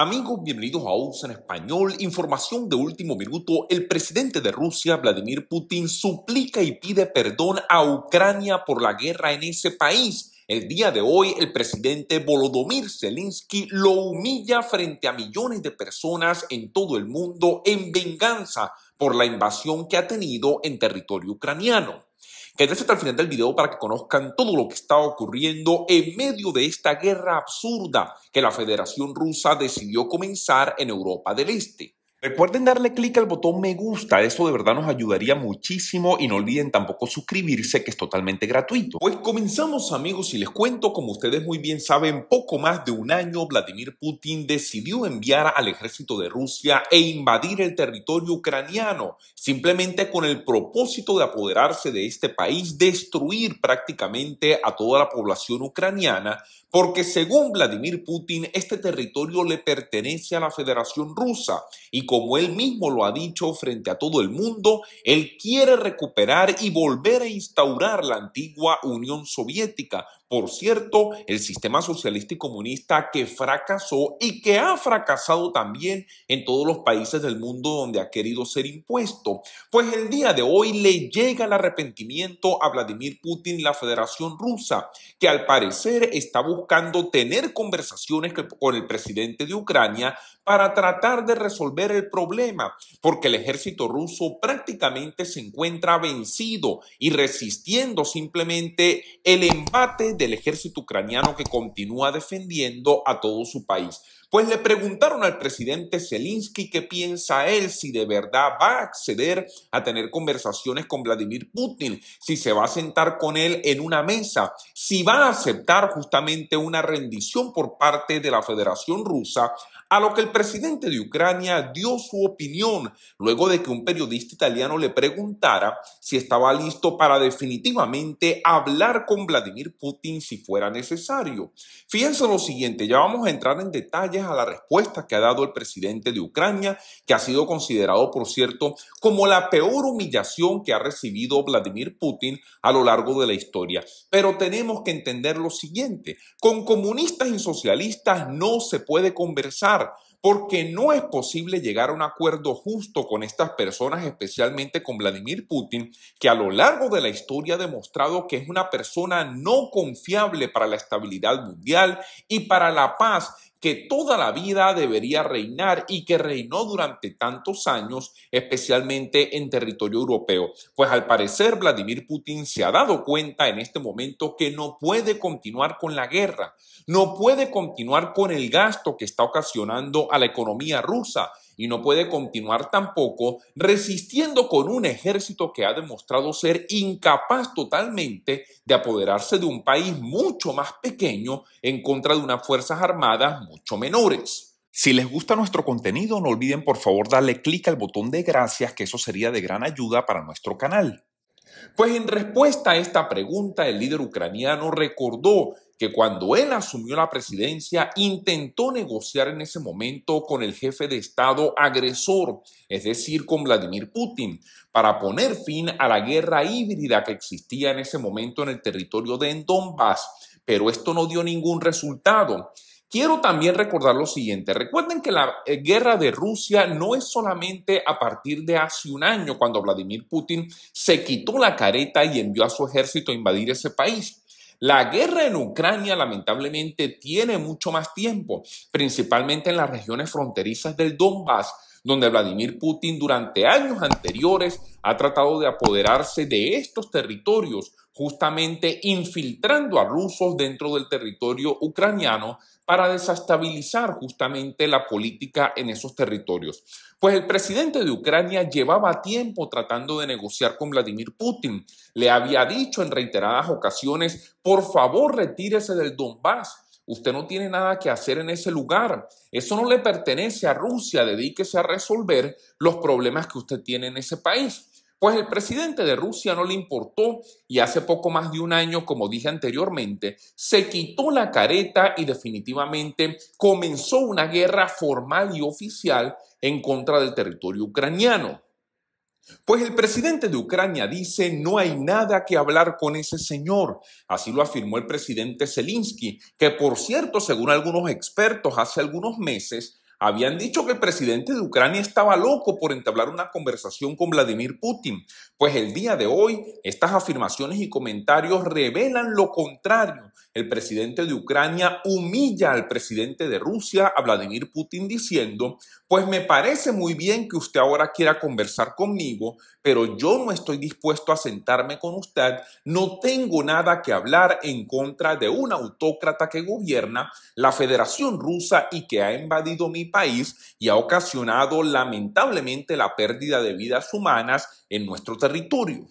Amigos, bienvenidos a USA en español. Información de último minuto. El presidente de Rusia, Vladimir Putin, suplica y pide perdón a Ucrania por la guerra en ese país. El día de hoy, el presidente Volodymyr Zelensky lo humilla frente a millones de personas en todo el mundo en venganza por la invasión que ha tenido en territorio ucraniano. Quédense hasta el final del video para que conozcan todo lo que está ocurriendo en medio de esta guerra absurda que la Federación Rusa decidió comenzar en Europa del Este. Recuerden darle clic al botón me gusta, eso de verdad nos ayudaría muchísimo y no olviden tampoco suscribirse que es totalmente gratuito. Pues comenzamos amigos y les cuento, como ustedes muy bien saben, poco más de un año Vladimir Putin decidió enviar al ejército de Rusia e invadir el territorio ucraniano, simplemente con el propósito de apoderarse de este país, destruir prácticamente a toda la población ucraniana, porque según Vladimir Putin este territorio le pertenece a la Federación Rusa y como él mismo lo ha dicho frente a todo el mundo, él quiere recuperar y volver a instaurar la antigua Unión Soviética, por cierto, el sistema socialista y comunista que fracasó y que ha fracasado también en todos los países del mundo donde ha querido ser impuesto. Pues el día de hoy le llega el arrepentimiento a Vladimir Putin y la Federación Rusa, que al parecer está buscando tener conversaciones con el presidente de Ucrania para tratar de resolver el problema, porque el ejército ruso prácticamente se encuentra vencido y resistiendo simplemente el embate del ejército ucraniano que continúa defendiendo a todo su país. Pues le preguntaron al presidente Zelensky qué piensa él, si de verdad va a acceder a tener conversaciones con Vladimir Putin, si se va a sentar con él en una mesa, si va a aceptar justamente una rendición por parte de la Federación Rusa a lo que el presidente de Ucrania dio su opinión luego de que un periodista italiano le preguntara si estaba listo para definitivamente hablar con Vladimir Putin si fuera necesario. Fíjense lo siguiente, ya vamos a entrar en detalles a la respuesta que ha dado el presidente de Ucrania, que ha sido considerado, por cierto, como la peor humillación que ha recibido Vladimir Putin a lo largo de la historia. Pero tenemos que entender lo siguiente, con comunistas y socialistas no se puede conversar porque no es posible llegar a un acuerdo justo con estas personas, especialmente con Vladimir Putin, que a lo largo de la historia ha demostrado que es una persona no confiable para la estabilidad mundial y para la paz que toda la vida debería reinar y que reinó durante tantos años, especialmente en territorio europeo. Pues al parecer Vladimir Putin se ha dado cuenta en este momento que no puede continuar con la guerra, no puede continuar con el gasto que está ocasionando a la economía rusa y no puede continuar tampoco resistiendo con un ejército que ha demostrado ser incapaz totalmente de apoderarse de un país mucho más pequeño en contra de unas fuerzas armadas mucho menores. Si les gusta nuestro contenido, no olviden por favor darle clic al botón de gracias, que eso sería de gran ayuda para nuestro canal. Pues en respuesta a esta pregunta, el líder ucraniano recordó que cuando él asumió la presidencia intentó negociar en ese momento con el jefe de Estado agresor, es decir, con Vladimir Putin, para poner fin a la guerra híbrida que existía en ese momento en el territorio de Donbass, pero esto no dio ningún resultado. Quiero también recordar lo siguiente. Recuerden que la eh, guerra de Rusia no es solamente a partir de hace un año cuando Vladimir Putin se quitó la careta y envió a su ejército a invadir ese país. La guerra en Ucrania lamentablemente tiene mucho más tiempo, principalmente en las regiones fronterizas del Donbass, donde Vladimir Putin durante años anteriores ha tratado de apoderarse de estos territorios, justamente infiltrando a rusos dentro del territorio ucraniano para desestabilizar justamente la política en esos territorios. Pues el presidente de Ucrania llevaba tiempo tratando de negociar con Vladimir Putin. Le había dicho en reiteradas ocasiones, por favor retírese del Donbass. Usted no tiene nada que hacer en ese lugar. Eso no le pertenece a Rusia. Dedíquese a resolver los problemas que usted tiene en ese país. Pues el presidente de Rusia no le importó y hace poco más de un año, como dije anteriormente, se quitó la careta y definitivamente comenzó una guerra formal y oficial en contra del territorio ucraniano. Pues el presidente de Ucrania dice no hay nada que hablar con ese señor. Así lo afirmó el presidente Zelensky, que por cierto, según algunos expertos, hace algunos meses habían dicho que el presidente de Ucrania estaba loco por entablar una conversación con Vladimir Putin. Pues el día de hoy, estas afirmaciones y comentarios revelan lo contrario el presidente de Ucrania humilla al presidente de Rusia, a Vladimir Putin, diciendo, pues me parece muy bien que usted ahora quiera conversar conmigo, pero yo no estoy dispuesto a sentarme con usted, no tengo nada que hablar en contra de un autócrata que gobierna la Federación Rusa y que ha invadido mi país y ha ocasionado lamentablemente la pérdida de vidas humanas en nuestro territorio.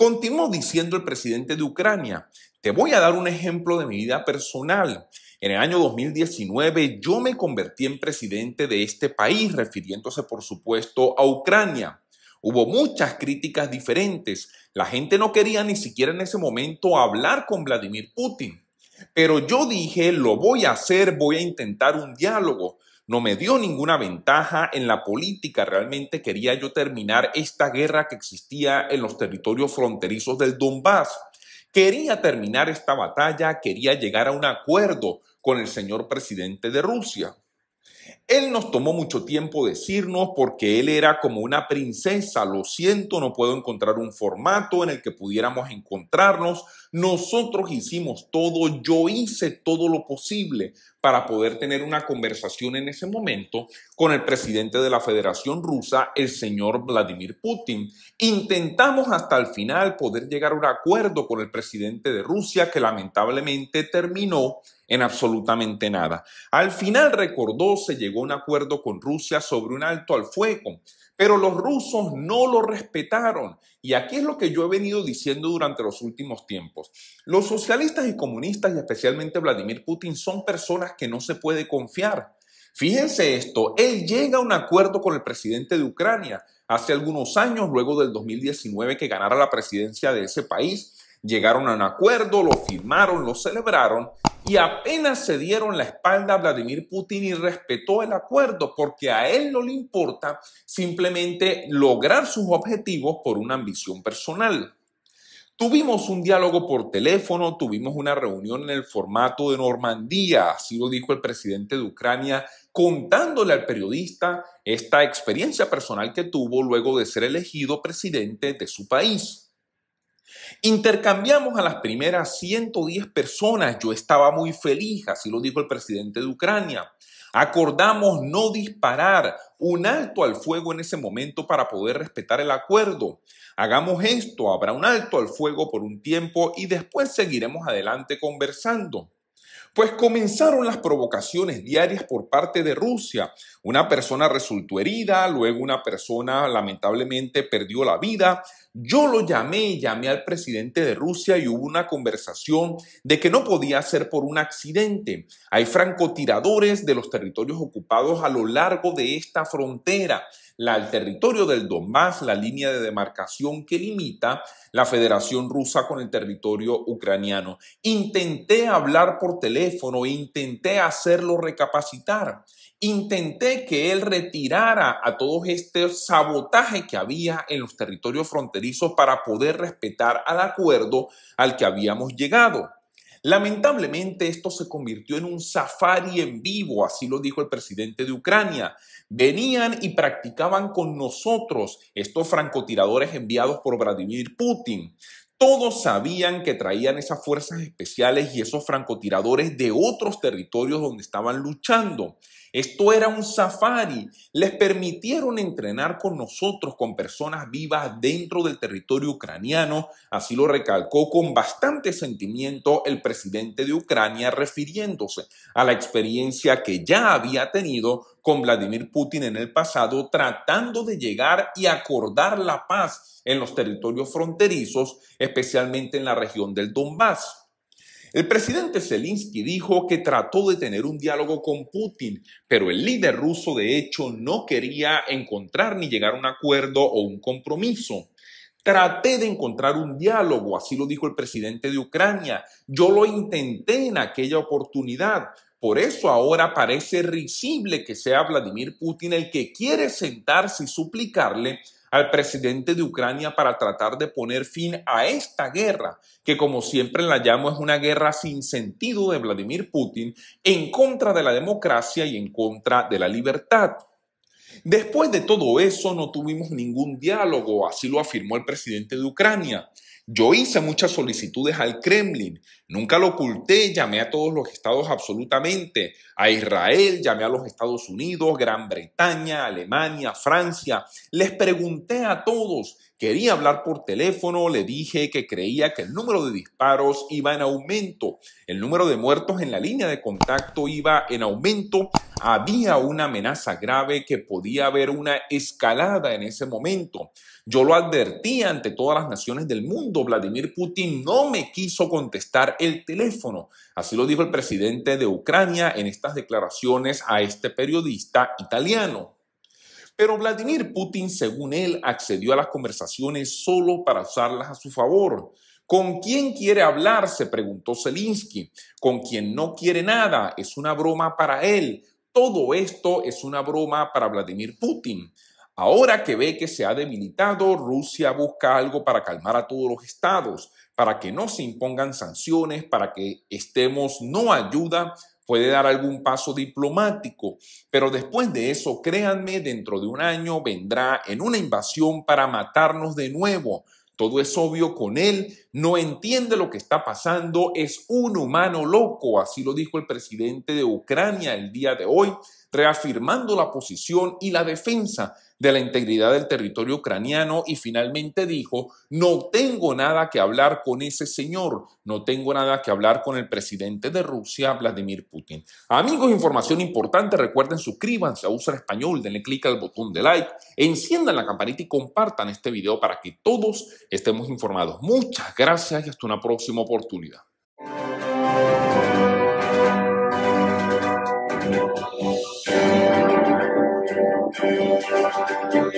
Continuó diciendo el presidente de Ucrania, te voy a dar un ejemplo de mi vida personal. En el año 2019 yo me convertí en presidente de este país, refiriéndose por supuesto a Ucrania. Hubo muchas críticas diferentes. La gente no quería ni siquiera en ese momento hablar con Vladimir Putin. Pero yo dije, lo voy a hacer, voy a intentar un diálogo no me dio ninguna ventaja en la política. Realmente quería yo terminar esta guerra que existía en los territorios fronterizos del Donbass. Quería terminar esta batalla, quería llegar a un acuerdo con el señor presidente de Rusia. Él nos tomó mucho tiempo decirnos porque él era como una princesa, lo siento, no puedo encontrar un formato en el que pudiéramos encontrarnos. Nosotros hicimos todo, yo hice todo lo posible para poder tener una conversación en ese momento con el presidente de la Federación Rusa, el señor Vladimir Putin. Intentamos hasta el final poder llegar a un acuerdo con el presidente de Rusia que lamentablemente terminó en absolutamente nada. Al final, recordó, se llegó a un acuerdo con Rusia sobre un alto al fuego, pero los rusos no lo respetaron. Y aquí es lo que yo he venido diciendo durante los últimos tiempos. Los socialistas y comunistas, y especialmente Vladimir Putin, son personas que no se puede confiar. Fíjense esto, él llega a un acuerdo con el presidente de Ucrania hace algunos años, luego del 2019 que ganara la presidencia de ese país. Llegaron a un acuerdo, lo firmaron, lo celebraron y apenas se dieron la espalda a Vladimir Putin y respetó el acuerdo porque a él no le importa simplemente lograr sus objetivos por una ambición personal. Tuvimos un diálogo por teléfono, tuvimos una reunión en el formato de Normandía, así lo dijo el presidente de Ucrania, contándole al periodista esta experiencia personal que tuvo luego de ser elegido presidente de su país. Intercambiamos a las primeras 110 personas. Yo estaba muy feliz, así lo dijo el presidente de Ucrania. Acordamos no disparar, un alto al fuego en ese momento para poder respetar el acuerdo. Hagamos esto, habrá un alto al fuego por un tiempo y después seguiremos adelante conversando. Pues comenzaron las provocaciones diarias por parte de Rusia. Una persona resultó herida, luego una persona lamentablemente perdió la vida. Yo lo llamé, llamé al presidente de Rusia y hubo una conversación de que no podía ser por un accidente. Hay francotiradores de los territorios ocupados a lo largo de esta frontera, la, el territorio del Donbass, la línea de demarcación que limita la Federación Rusa con el territorio ucraniano. Intenté hablar por teléfono teléfono, intenté hacerlo recapacitar, intenté que él retirara a todos este sabotaje que había en los territorios fronterizos para poder respetar al acuerdo al que habíamos llegado. Lamentablemente esto se convirtió en un safari en vivo, así lo dijo el presidente de Ucrania. Venían y practicaban con nosotros estos francotiradores enviados por Vladimir Putin. Todos sabían que traían esas fuerzas especiales y esos francotiradores de otros territorios donde estaban luchando. Esto era un safari. Les permitieron entrenar con nosotros, con personas vivas dentro del territorio ucraniano. Así lo recalcó con bastante sentimiento el presidente de Ucrania, refiriéndose a la experiencia que ya había tenido con Vladimir Putin en el pasado, tratando de llegar y acordar la paz en los territorios fronterizos, especialmente en la región del Donbass. El presidente Zelensky dijo que trató de tener un diálogo con Putin, pero el líder ruso de hecho no quería encontrar ni llegar a un acuerdo o un compromiso. Traté de encontrar un diálogo, así lo dijo el presidente de Ucrania. Yo lo intenté en aquella oportunidad. Por eso ahora parece risible que sea Vladimir Putin el que quiere sentarse y suplicarle al presidente de Ucrania para tratar de poner fin a esta guerra, que como siempre la llamo es una guerra sin sentido de Vladimir Putin en contra de la democracia y en contra de la libertad. Después de todo eso no tuvimos ningún diálogo, así lo afirmó el presidente de Ucrania. Yo hice muchas solicitudes al Kremlin, nunca lo oculté, llamé a todos los estados absolutamente, a Israel, llamé a los Estados Unidos, Gran Bretaña, Alemania, Francia, les pregunté a todos, quería hablar por teléfono, le dije que creía que el número de disparos iba en aumento, el número de muertos en la línea de contacto iba en aumento, había una amenaza grave que podía haber una escalada en ese momento. Yo lo advertí ante todas las naciones del mundo. Vladimir Putin no me quiso contestar el teléfono. Así lo dijo el presidente de Ucrania en estas declaraciones a este periodista italiano. Pero Vladimir Putin, según él, accedió a las conversaciones solo para usarlas a su favor. ¿Con quién quiere hablar? se preguntó Zelensky. Con quien no quiere nada. Es una broma para él. Todo esto es una broma para Vladimir Putin. Ahora que ve que se ha debilitado, Rusia busca algo para calmar a todos los estados, para que no se impongan sanciones, para que estemos no ayuda, puede dar algún paso diplomático, pero después de eso, créanme, dentro de un año vendrá en una invasión para matarnos de nuevo, todo es obvio con él, no entiende lo que está pasando, es un humano loco, así lo dijo el presidente de Ucrania el día de hoy, reafirmando la posición y la defensa de la integridad del territorio ucraniano y finalmente dijo, no tengo nada que hablar con ese señor, no tengo nada que hablar con el presidente de Rusia, Vladimir Putin. Amigos, información importante, recuerden suscríbanse a Usar Español, denle clic al botón de like, enciendan la campanita y compartan este video para que todos estemos informados. Muchas gracias y hasta una próxima oportunidad. Thank you.